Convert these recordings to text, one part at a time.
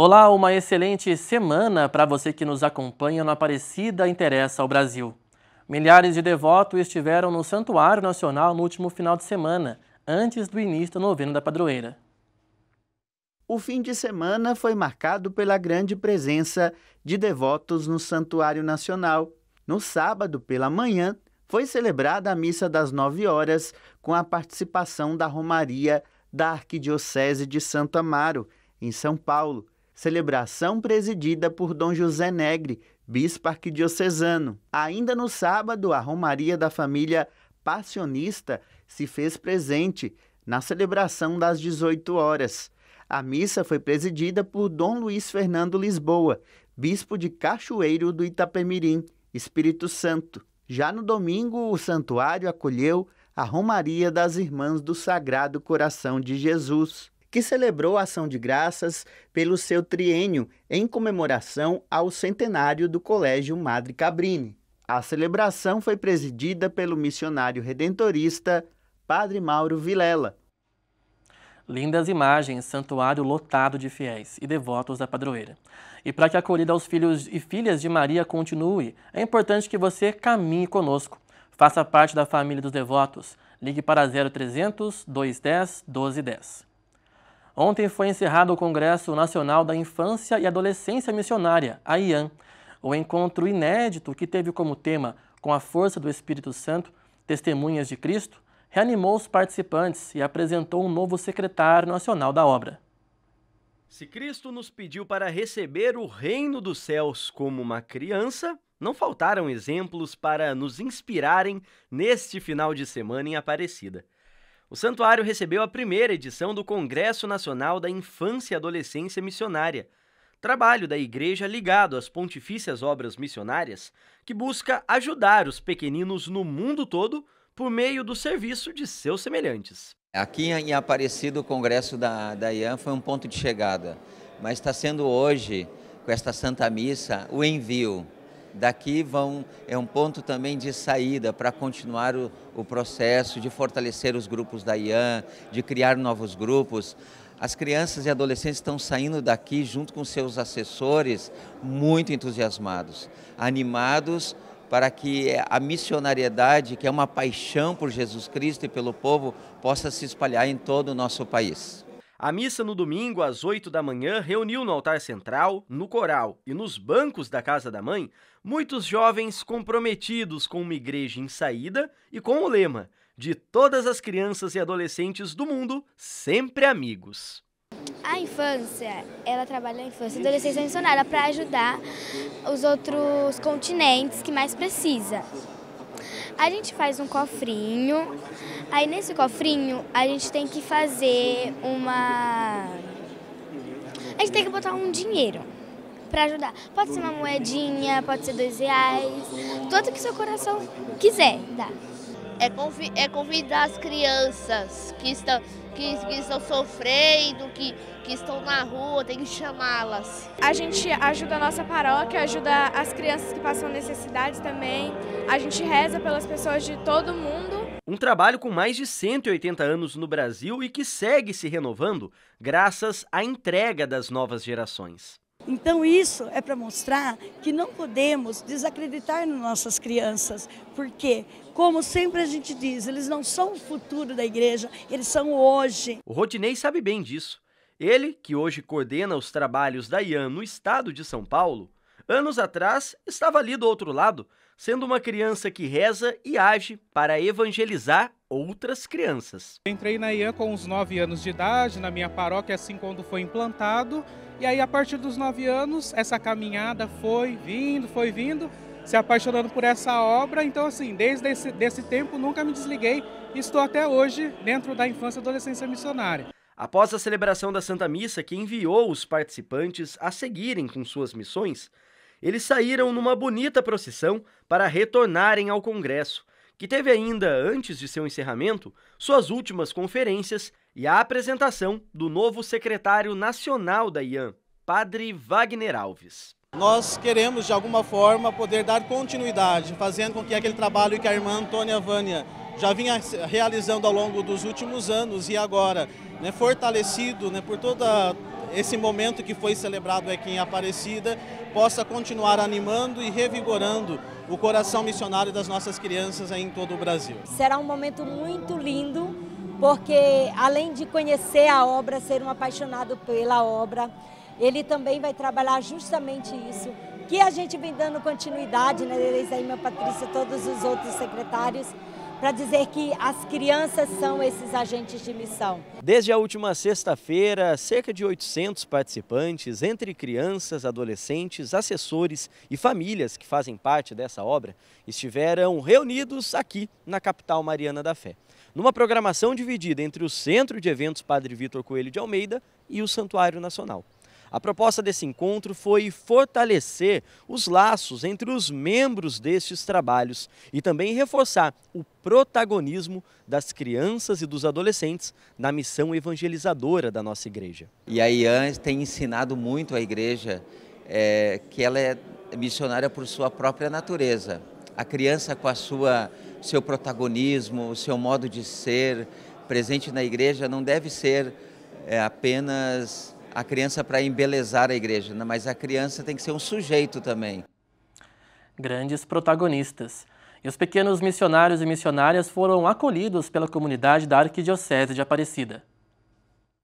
Olá, uma excelente semana para você que nos acompanha no Aparecida Interessa ao Brasil. Milhares de devotos estiveram no Santuário Nacional no último final de semana, antes do início da novena da padroeira. O fim de semana foi marcado pela grande presença de devotos no Santuário Nacional. No sábado, pela manhã, foi celebrada a missa das nove horas, com a participação da Romaria da Arquidiocese de Santo Amaro, em São Paulo celebração presidida por Dom José Negre, bispo arquidiocesano. Ainda no sábado, a Romaria da Família Passionista se fez presente na celebração das 18 horas. A missa foi presidida por Dom Luiz Fernando Lisboa, bispo de Cachoeiro do Itapemirim, Espírito Santo. Já no domingo, o santuário acolheu a Romaria das Irmãs do Sagrado Coração de Jesus que celebrou a ação de graças pelo seu triênio em comemoração ao centenário do Colégio Madre Cabrini. A celebração foi presidida pelo missionário redentorista Padre Mauro Vilela. Lindas imagens, santuário lotado de fiéis e devotos da padroeira. E para que a acolhida aos filhos e filhas de Maria continue, é importante que você caminhe conosco. Faça parte da família dos devotos. Ligue para 0300 210 1210. Ontem foi encerrado o Congresso Nacional da Infância e Adolescência Missionária, a IAN. O encontro inédito, que teve como tema Com a Força do Espírito Santo, Testemunhas de Cristo, reanimou os participantes e apresentou um novo secretário nacional da obra. Se Cristo nos pediu para receber o reino dos céus como uma criança, não faltaram exemplos para nos inspirarem neste final de semana em Aparecida. O santuário recebeu a primeira edição do Congresso Nacional da Infância e Adolescência Missionária, trabalho da igreja ligado às pontifícias obras missionárias, que busca ajudar os pequeninos no mundo todo por meio do serviço de seus semelhantes. Aqui em Aparecido, o Congresso da, da IAM foi um ponto de chegada, mas está sendo hoje, com esta Santa Missa, o envio daqui vão é um ponto também de saída para continuar o, o, processo de fortalecer os grupos da IAN, de criar novos grupos. As crianças e adolescentes estão saindo daqui junto com seus assessores muito entusiasmados, animados para que a missionariedade, que é uma paixão por Jesus Cristo e pelo povo, possa se espalhar em todo o nosso país. A missa no domingo, às 8 da manhã, reuniu no altar central, no coral e nos bancos da Casa da Mãe muitos jovens comprometidos com uma igreja em saída e com o lema de todas as crianças e adolescentes do mundo, sempre amigos. A infância, ela trabalha a infância e adolescência missionária para ajudar os outros continentes que mais precisa. A gente faz um cofrinho, aí nesse cofrinho a gente tem que fazer uma. A gente tem que botar um dinheiro para ajudar. Pode ser uma moedinha, pode ser dois reais, tudo que seu coração quiser dar. É, convi é convidar as crianças que estão, que, que estão sofrendo, que, que estão na rua, tem que chamá-las. A gente ajuda a nossa paróquia, ajuda as crianças que passam necessidades também. A gente reza pelas pessoas de todo mundo. Um trabalho com mais de 180 anos no Brasil e que segue se renovando graças à entrega das novas gerações. Então, isso é para mostrar que não podemos desacreditar nas nossas crianças, porque, como sempre a gente diz, eles não são o futuro da igreja, eles são o hoje. O Rodinei sabe bem disso. Ele, que hoje coordena os trabalhos da IAN no estado de São Paulo, Anos atrás, estava ali do outro lado, sendo uma criança que reza e age para evangelizar outras crianças. Entrei na IAN com uns 9 anos de idade, na minha paróquia, assim quando foi implantado. E aí, a partir dos 9 anos, essa caminhada foi vindo, foi vindo, se apaixonando por essa obra. Então, assim, desde esse desse tempo nunca me desliguei estou até hoje dentro da infância e adolescência missionária. Após a celebração da Santa Missa, que enviou os participantes a seguirem com suas missões, eles saíram numa bonita procissão para retornarem ao Congresso, que teve ainda, antes de seu encerramento, suas últimas conferências e a apresentação do novo secretário nacional da IAM, Padre Wagner Alves. Nós queremos, de alguma forma, poder dar continuidade, fazendo com que aquele trabalho que a irmã Antônia Vânia já vinha realizando ao longo dos últimos anos e agora, né, fortalecido né, por toda esse momento que foi celebrado aqui em Aparecida possa continuar animando e revigorando o coração missionário das nossas crianças em todo o Brasil. Será um momento muito lindo, porque além de conhecer a obra, ser um apaixonado pela obra, ele também vai trabalhar justamente isso, que a gente vem dando continuidade, né, desde aí, meu Patrícia, todos os outros secretários, para dizer que as crianças são esses agentes de missão. Desde a última sexta-feira, cerca de 800 participantes, entre crianças, adolescentes, assessores e famílias que fazem parte dessa obra, estiveram reunidos aqui na capital Mariana da Fé. Numa programação dividida entre o Centro de Eventos Padre Vitor Coelho de Almeida e o Santuário Nacional. A proposta desse encontro foi fortalecer os laços entre os membros destes trabalhos e também reforçar o protagonismo das crianças e dos adolescentes na missão evangelizadora da nossa igreja. E a Ian tem ensinado muito à igreja é, que ela é missionária por sua própria natureza. A criança com a sua seu protagonismo, o seu modo de ser presente na igreja não deve ser é, apenas a criança para embelezar a igreja, né? mas a criança tem que ser um sujeito também. Grandes protagonistas. E os pequenos missionários e missionárias foram acolhidos pela comunidade da Arquidiocese de Aparecida.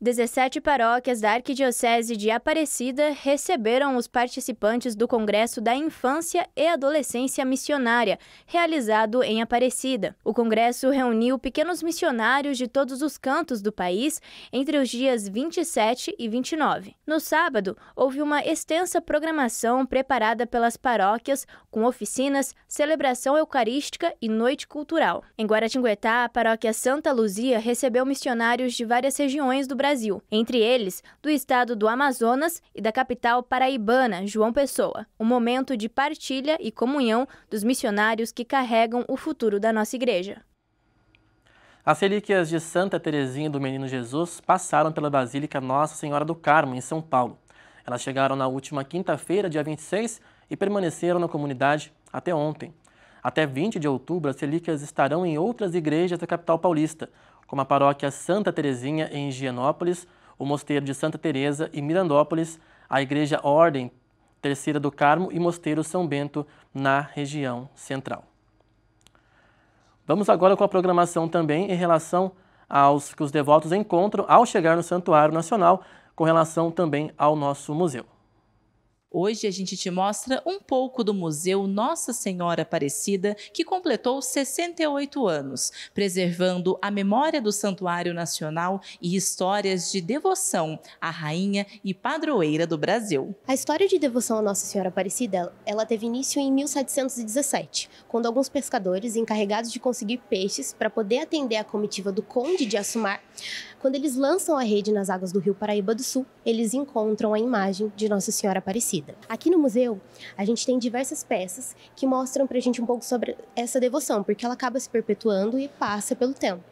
17 paróquias da Arquidiocese de Aparecida receberam os participantes do Congresso da Infância e Adolescência Missionária, realizado em Aparecida. O congresso reuniu pequenos missionários de todos os cantos do país entre os dias 27 e 29. No sábado, houve uma extensa programação preparada pelas paróquias, com oficinas, celebração eucarística e noite cultural. Em Guaratinguetá, a paróquia Santa Luzia recebeu missionários de várias regiões do Brasil Brasil, entre eles do estado do Amazonas e da capital paraibana, João Pessoa. Um momento de partilha e comunhão dos missionários que carregam o futuro da nossa igreja. As relíquias de Santa Teresinha do Menino Jesus passaram pela Basílica Nossa Senhora do Carmo, em São Paulo. Elas chegaram na última quinta-feira, dia 26, e permaneceram na comunidade até ontem. Até 20 de outubro, as relíquias estarão em outras igrejas da capital paulista, como a paróquia Santa Terezinha em Higienópolis, o Mosteiro de Santa Teresa e Mirandópolis, a Igreja Ordem Terceira do Carmo e Mosteiro São Bento na região central. Vamos agora com a programação também em relação aos que os devotos encontram ao chegar no Santuário Nacional, com relação também ao nosso museu. Hoje a gente te mostra um pouco do Museu Nossa Senhora Aparecida, que completou 68 anos, preservando a memória do Santuário Nacional e histórias de devoção à rainha e padroeira do Brasil. A história de devoção à Nossa Senhora Aparecida, ela teve início em 1717, quando alguns pescadores encarregados de conseguir peixes para poder atender a comitiva do Conde de Assumar, quando eles lançam a rede nas águas do Rio Paraíba do Sul, eles encontram a imagem de Nossa Senhora Aparecida vida. Aqui no museu, a gente tem diversas peças que mostram pra gente um pouco sobre essa devoção, porque ela acaba se perpetuando e passa pelo tempo.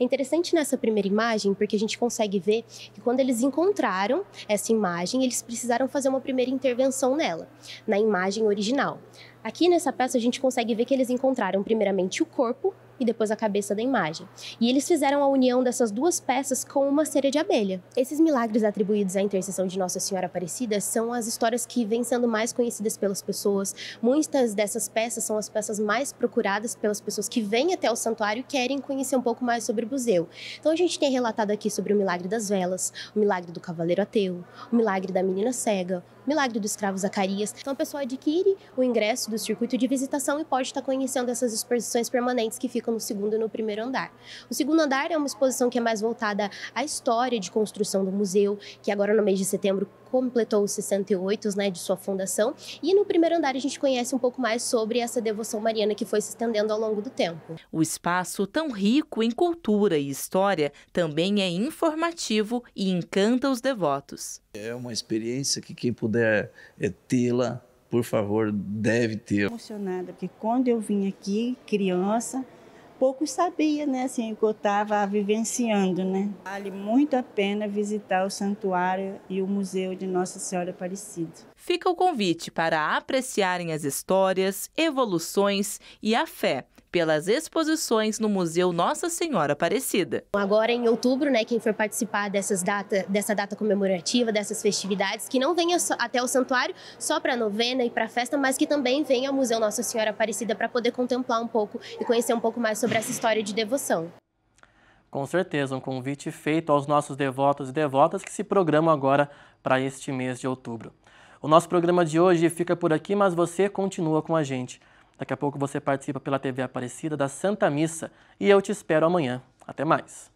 É interessante nessa primeira imagem, porque a gente consegue ver que quando eles encontraram essa imagem, eles precisaram fazer uma primeira intervenção nela, na imagem original. Aqui nessa peça a gente consegue ver que eles encontraram primeiramente o corpo e depois a cabeça da imagem. E eles fizeram a união dessas duas peças com uma cera de abelha. Esses milagres atribuídos à intercessão de Nossa Senhora Aparecida são as histórias que vêm sendo mais conhecidas pelas pessoas. Muitas dessas peças são as peças mais procuradas pelas pessoas que vêm até o santuário e querem conhecer um pouco mais sobre o museu. Então a gente tem relatado aqui sobre o milagre das velas, o milagre do cavaleiro ateu, o milagre da menina cega, Milagre do Escravo Zacarias. Então a pessoa adquire o ingresso do circuito de visitação e pode estar conhecendo essas exposições permanentes que ficam no segundo e no primeiro andar. O segundo andar é uma exposição que é mais voltada à história de construção do museu, que agora no mês de setembro completou os 68 né, de sua fundação. E no primeiro andar a gente conhece um pouco mais sobre essa devoção mariana que foi se estendendo ao longo do tempo. O espaço, tão rico em cultura e história, também é informativo e encanta os devotos. É uma experiência que quem puder é tê-la, por favor, deve ter. Emocionada, porque quando eu vim aqui, criança, pouco sabia, né? Assim, que eu estava vivenciando, né? Vale muito a pena visitar o santuário e o Museu de Nossa Senhora Aparecida. Fica o convite para apreciarem as histórias, evoluções e a fé pelas exposições no Museu Nossa Senhora Aparecida. Agora em outubro, né, quem for participar dessas data, dessa data comemorativa, dessas festividades, que não venha até o santuário só para a novena e para a festa, mas que também venha ao Museu Nossa Senhora Aparecida para poder contemplar um pouco e conhecer um pouco mais sobre essa história de devoção. Com certeza, um convite feito aos nossos devotos e devotas que se programam agora para este mês de outubro. O nosso programa de hoje fica por aqui, mas você continua com a gente. Daqui a pouco você participa pela TV Aparecida da Santa Missa. E eu te espero amanhã. Até mais.